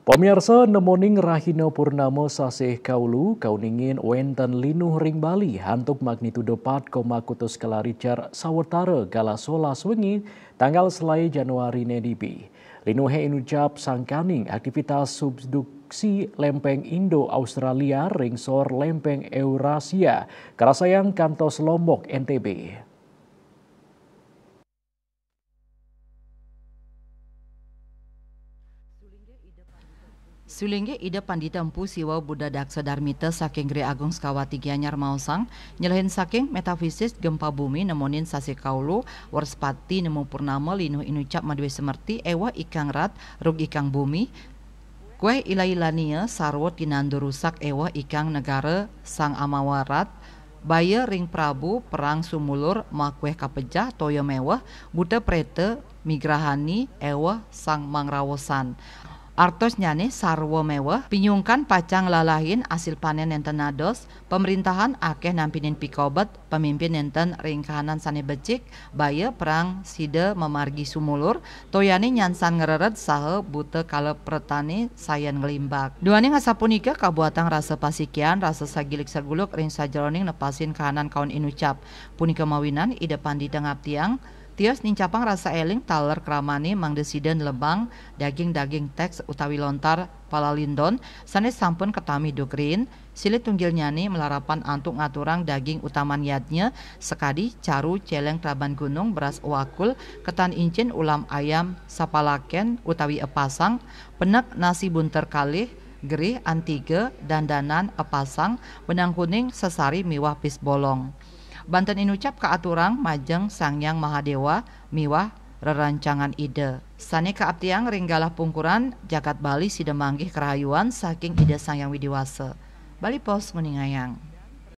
Pemirsa nemoning rahino purnamo Saseh kaulu kauningin wenten linuh ring Bali hantuk magnitudo 4, kutus skala Sawertare sawetara gala sola swengi tanggal selai Januari nedibi. Linuhe inucap sangkaning aktivitas subduksi lempeng Indo Australia ringsor lempeng Eurasia kerasayang kantos Lombok NTB ide ida empu siwa Buddha daksa darmita saking Gri Agung Skawati Gianyar Mausang nyelahin saking metafisis gempa bumi nemonin sasi kaulu warspati nemu purnama linuh inucap madwe semerti ewa ikang rat rug ikang bumi kue ilailania sarwo tinandu rusak ewa ikang negara sang amawarat Baya ring Prabu perang sumulur makweh kapejah toyo mewah buta prete migrahani ewa sang mangrawosan Artos nyane sarwo mewah, pinyungkan pacang lalahin asil panen enten nados, pemerintahan akeh nampinin pikobet, pemimpin enten ringkahanan sane becik, baye perang sida memargi sumulur, toyane nyansan ngereret sahe bute kalep pertani sayan ngelimbak. Duane ngasapunika kabuatan rasa pasikian, rasa sagilik saguluk ring sajroning nepasin kahanan kaun inucap. Punika mawinan ide pandi tengap tiang, Tias nincapang rasa eling taler mang desiden lebang daging-daging teks utawi lontar palalindon sanes sampun ketami dukrin silit tunggil nyani melarapan antuk ngaturang daging utaman yadnya sekadi caru celeng traban gunung beras wakul ketan incin ulam ayam sapalaken utawi epasang penek nasi bunter kalih gerih antige dandanan epasang benang kuning sesari miwah pis bolong Banten inucap ka aturang majeng Sangyang Mahadewa miwah rerancangan ide. Sane kaaptiang ringgalah pungkuran jakat Bali sidemanggih kerayuan saking ide Sangyang Widiwase. Bali Pos meningayang.